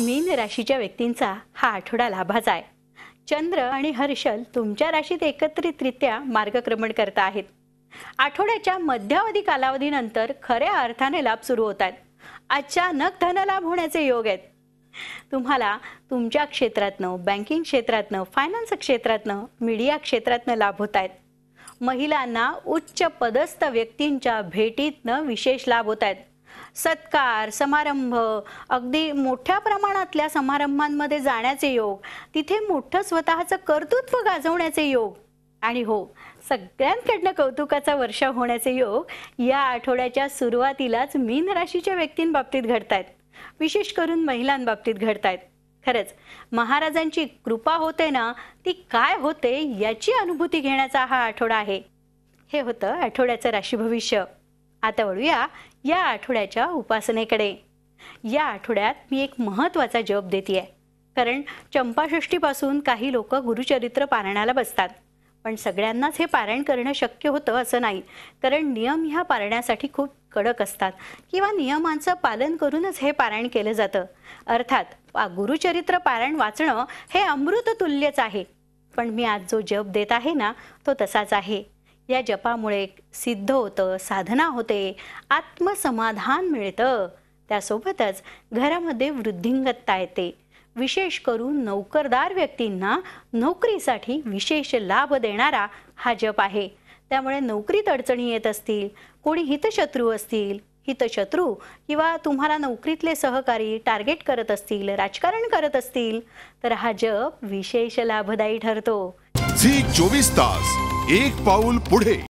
मीन राशीच्या व्यक्तींचा हा आठवडा लाभाचा आहे चंद्र आणि हर्षल तुमच्या राशीत एकत्रितरित्या मार्गक्रमण करत आहेत आठवड्याच्या मध्यावधी कालावधीनंतर खऱ्या अर्थाने लाभ सुरू होत आहेत अचानक धनलाभ होण्याचे योग आहेत तुम्हाला तुमच्या क्षेत्रातनं बँकिंग क्षेत्रातनं फायनान्स क्षेत्रातनं मीडिया क्षेत्रातनं लाभ होत आहेत महिलांना उच्च पदस्थ व्यक्तींच्या भेटीतनं विशेष लाभ होत आहेत सत्कार समारंभ अगदी मोठ्या प्रमाणातल्या समारंभांमध्ये जाण्याचे योग तिथे मोठं स्वतःचं कर्तृत्व गाजवण्याचे योग आणि हो सगळ्यांकडनं कौतुकाचा वर्षाव होण्याचे योग या आठवड्याच्या सुरुवातीलाच मीन राशीच्या व्यक्तींबाबतीत घडतायत विशेष करून महिलांबाबतीत घडतायत खरंच महाराजांची कृपा होते ना ती काय होते याची अनुभूती घेण्याचा हा आठवडा आहे हे होतं आठवड्याचं राशी भविष्य आता वळूया या आठवड्याच्या उपासनेकडे या आठवड्यात मी एक महत्त्वाचा जप देते आहे कारण चंपाषष्टीपासून काही लोक गुरुचरित्र पारणाला बसतात पण सगळ्यांनाच हे पारायण करणं शक्य होतं असं नाही कारण नियम ह्या पारण्यासाठी खूप कडक असतात किंवा नियमांचं पालन करूनच हे पारायण केलं जातं अर्थात गुरुचरित्र पारायण वाचणं हे अमृततुल्यच आहे पण मी आज जो जप देत आहे ना तो तसाच आहे या जपामुळे सिद्ध होतं साधना होते आत्मसमाधान मिळतं त्यासोबतच घरामध्ये वृद्धिंगत्ता येते विशेष करून नोकरदार व्यक्तींना नोकरीसाठी विशेष लाभ देणारा हा जप आहे त्यामुळे नोकरीत अडचणी येत असतील कोणी हितशत्रू असतील हितशत्रू किंवा तुम्हाला नोकरीतले सहकारी टार्गेट करत असतील राजकारण करत असतील तर हा जप विशेष लाभदायी ठरतो चोवीस तास एक पाऊल पुढे